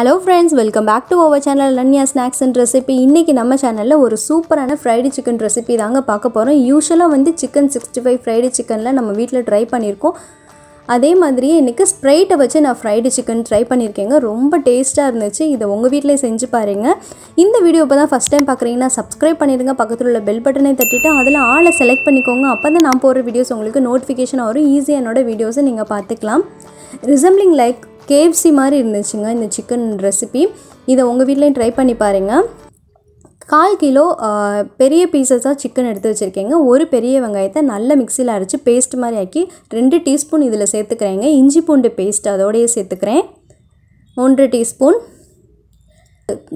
hello friends welcome back to over channel Ananya snacks and recipe இன்றைக்கி நம்ம சேனலில் ஒரு சூப்பரான ஃப்ரைடு சிக்கன் ரெசிபி தாங்க பார்க்க போகிறோம் யூஸ்வலாக வந்து சிக்கன் சிக்ஸ்டி ஃபைவ் ஃப்ரைடு சிக்கனில் நம்ம வீட்டில் ட்ரை பண்ணியிருக்கோம் அதே மாதிரியே இன்றைக்கி ஸ்ப்ரைட்டை வச்சு நான் ஃப்ரைடு சிக்கன் ட்ரை பண்ணியிருக்கேங்க ரொம்ப டேஸ்ட்டாக இருந்துச்சு இதை உங்கள் வீட்டிலே செஞ்சு பாருங்கள் இந்த வீடியோ இப்போ தான் ஃபஸ்ட் டைம் பார்க்குறீங்கன்னா சப்ஸ்கிரைப் பண்ணிடுங்க பக்கத்தில் உள்ள பெல் பட்டனை தட்டிட்டு அதில் ஆளை செலக்ட் பண்ணிக்கோங்க அப்போ தான் நான் போடுற வீடியோஸ் உங்களுக்கு நோட்டிஃபிகேஷன் வரும் ஈஸியானோட என்னோடய வீடியோஸை நீங்கள் பார்த்துக்கலாம் ரிசம்பிளிங் லைக் கேஎஃப்சி மாதிரி இருந்துச்சுங்க இந்த சிக்கன் ரெசிபி இதை உங்கள் வீட்லேயும் ட்ரை பண்ணி பாருங்கள் கால் கிலோ பெரிய பீசஸாக சிக்கன் எடுத்து வச்சுருக்கேங்க ஒரு பெரிய வெங்காயத்தை நல்ல மிக்சியில் அரைச்சி பேஸ்ட் மாதிரி ஆக்கி ரெண்டு டீஸ்பூன் இதில் சேர்த்துக்கிறேங்க இஞ்சி பூண்டு பேஸ்ட் அதோடையே சேர்த்துக்கிறேன் ஒன்று டீஸ்பூன்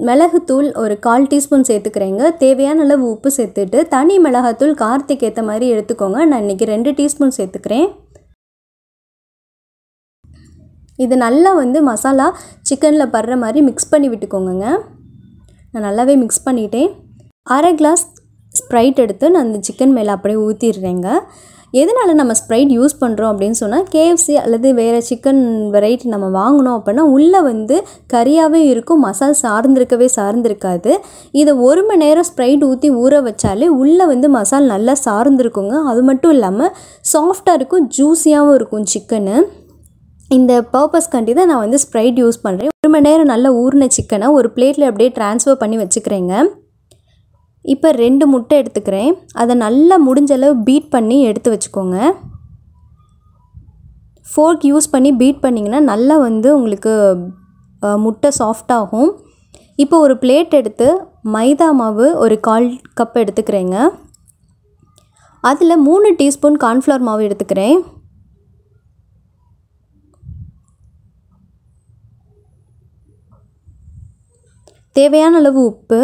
மிளகுத்தூள் ஒரு கால் டீஸ்பூன் சேர்த்துக்கிறேங்க தேவையான அளவு உப்பு சேர்த்துட்டு தனி மிளகாத்தூள் கார்த்திக் ஏற்ற மாதிரி எடுத்துக்கோங்க நான் இன்றைக்கி ரெண்டு டீஸ்பூன் சேர்த்துக்கிறேன் இது நல்லா வந்து மசாலா சிக்கனில் படுற மாதிரி மிக்ஸ் பண்ணி விட்டுக்கோங்க நான் நல்லாவே மிக்ஸ் பண்ணிட்டேன் அரை கிளாஸ் ஸ்ப்ரைட் எடுத்து நான் அந்த சிக்கன் மேலே அப்படியே ஊற்றிடுறேங்க எதனால் நம்ம ஸ்ப்ரைட் யூஸ் பண்ணுறோம் அப்படின்னு சொன்னால் கேஎஃப்சி அல்லது வேறு சிக்கன் வெரைட்டி நம்ம வாங்கினோம் அப்படின்னா உள்ளே வந்து கறியாகவே இருக்கும் மசால் சார்ந்திருக்கவே சார்ந்திருக்காது இதை ஒரு மணி நேரம் ஸ்ப்ரைட் ஊற்றி ஊற வச்சாலே உள்ளே வந்து மசால் நல்லா சார்ந்திருக்குங்க அது மட்டும் இல்லாமல் சாஃப்டாக இருக்கும் ஜூஸியாகவும் இருக்கும் சிக்கனு இந்த பர்பஸ்க்காண்டி தான் நான் வந்து ஸ்ப்ரைட் யூஸ் பண்ணுறேன் ஒரு மணி நேரம் நல்லா ஊறின சிக்கனை ஒரு பிளேட்டில் அப்படியே ட்ரான்ஸ்ஃபர் பண்ணி வச்சுக்கிறேங்க இப்போ ரெண்டு முட்டை எடுத்துக்கிறேன் அதை நல்லா முடிஞ்ச அளவு பீட் பண்ணி எடுத்து வச்சுக்கோங்க ஃபோர்க் யூஸ் பண்ணி பீட் பண்ணிங்கன்னா நல்லா வந்து உங்களுக்கு முட்டை சாஃப்டாகும் இப்போ ஒரு பிளேட் எடுத்து மைதா மாவு ஒரு கால் கப் எடுத்துக்கிறேங்க அதில் மூணு டீஸ்பூன் கார்ன்ஃப்ளவர் மாவு எடுத்துக்கிறேன் தேவையான அளவு உப்பு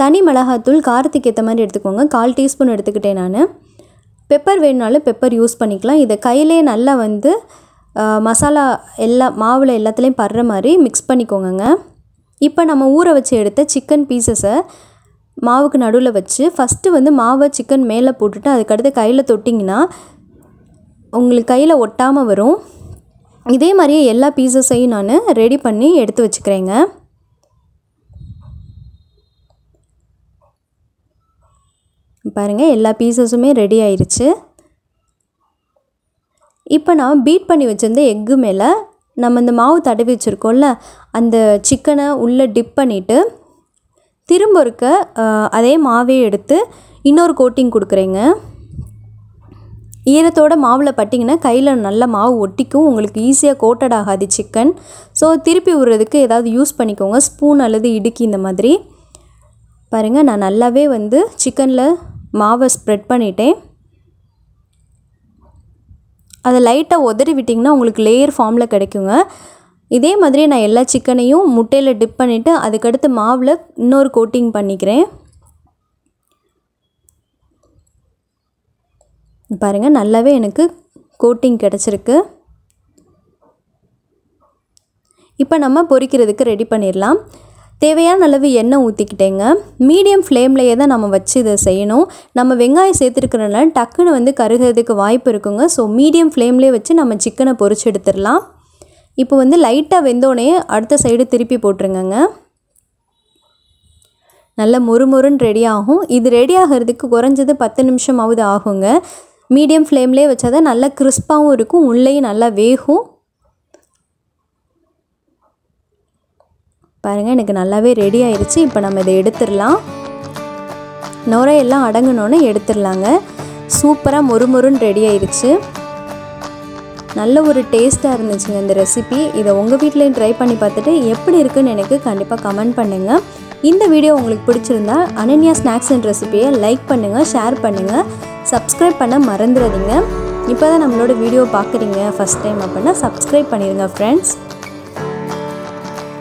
தனி மிளகாத்தூள் காரத்துக்கு ஏற்ற மாதிரி எடுத்துக்கோங்க கால் டீஸ்பூன் எடுத்துக்கிட்டேன் நான் பெப்பர் வேணுனாலும் பெப்பர் யூஸ் பண்ணிக்கலாம் இதை கையிலே நல்லா வந்து மசாலா எல்லா மாவில் எல்லாத்துலேயும் படுற மாதிரி மிக்ஸ் பண்ணிக்கோங்க இப்போ நம்ம ஊற வச்சு எடுத்த சிக்கன் பீசஸை மாவுக்கு நடுவில் வச்சு ஃபஸ்ட்டு வந்து மாவை சிக்கன் மேலே போட்டுட்டு அதுக்கடுத்து கையில் தொட்டிங்கன்னா உங்களுக்கு கையில் ஒட்டாமல் வரும் இதே மாதிரியே எல்லா பீசஸையும் நான் ரெடி பண்ணி எடுத்து வச்சுக்கிறேங்க பாருங்கள் எல்லா பீசஸுமே ரெடி ஆயிடுச்சு இப்போ நான் பீட் பண்ணி வச்சுருந்த எக்கு மேலே நம்ம இந்த மாவு தடவி வச்சுருக்கோம்ல அந்த சிக்கனை உள்ளே டிப் பண்ணிவிட்டு திரும்ப இருக்க அதே மாவே எடுத்து இன்னொரு கோட்டிங் கொடுக்குறேங்க ஈரத்தோட மாவில் பட்டிங்கன்னா கையில் நல்ல மாவு ஒட்டிக்கும் உங்களுக்கு ஈஸியாக கோட்டட் ஆகாது சிக்கன் ஸோ திருப்பி விடுறதுக்கு ஏதாவது யூஸ் பண்ணிக்கோங்க ஸ்பூன் அல்லது இடுக்கி இந்த மாதிரி பாருங்கள் நான் நல்லாவே வந்து சிக்கனில் மாவை ஸ்ப்ரெட் பண்ணிவிட்டேன் அதை லைட்டாக உதறி விட்டிங்கன்னா உங்களுக்கு லேயர் ஃபார்மில் கிடைக்குங்க இதே மாதிரி நான் எல்லா சிக்கனையும் முட்டையில் டிப் பண்ணிவிட்டு அதுக்கடுத்து மாவில் இன்னொரு கோட்டிங் பண்ணிக்கிறேன் பாருங்கள் நல்லாவே எனக்கு கோட்டிங் கிடச்சிருக்கு இப்போ நம்ம பொரிக்கிறதுக்கு ரெடி பண்ணிடலாம் தேவையான அளவு எண்ணெய் ஊற்றிக்கிட்டேங்க மீடியம் ஃப்ளேம்லேயே தான் நம்ம வச்சு இதை செய்யணும் நம்ம வெங்காயம் சேர்த்துருக்கிறனால டக்குன்னு வந்து கருகிறதுக்கு வாய்ப்பு இருக்குங்க ஸோ மீடியம் ஃப்ளேம்லேயே வச்சு நம்ம சிக்கனை பொறிச்சு எடுத்துடலாம் இப்போ வந்து லைட்டாக வெந்தோடனே அடுத்த சைடு திருப்பி போட்டுருங்கங்க நல்ல முறுமுறுன்னு ரெடி ஆகும் இது ரெடி ஆகிறதுக்கு குறைஞ்சது பத்து நிமிஷமாவது ஆகுங்க மீடியம் ஃப்ளேம்லேயே வச்சா தான் நல்லா கிறிஸ்பாகவும் இருக்கும் உள்ளேயும் நல்லா வேகும் பாருங்கள் எனக்கு நல்லாவே ரெடி ஆயிடுச்சு இப்போ நம்ம இதை எடுத்துடலாம் நுரையெல்லாம் அடங்கினோன்னு எடுத்துடலாங்க சூப்பராக மொறுமொறுன்னு ரெடி ஆயிடுச்சு நல்ல ஒரு டேஸ்ட்டாக இருந்துச்சுங்க இந்த ரெசிபி இதை உங்கள் வீட்லேயும் ட்ரை பண்ணி பார்த்துட்டு எப்படி இருக்குன்னு எனக்கு கண்டிப்பாக கமெண்ட் பண்ணுங்கள் இந்த வீடியோ உங்களுக்கு பிடிச்சிருந்தா அனன்யா ஸ்நாக்ஸ் அண்ட் ரெசிபியை லைக் பண்ணுங்கள் ஷேர் பண்ணுங்கள் சப்ஸ்கிரைப் பண்ண மறந்துடாதீங்க இப்போ தான் நம்மளோட வீடியோ பார்க்குறீங்க ஃபஸ்ட் டைம் அப்படின்னா சப்ஸ்கிரைப் பண்ணிடுங்க ஃப்ரெண்ட்ஸ்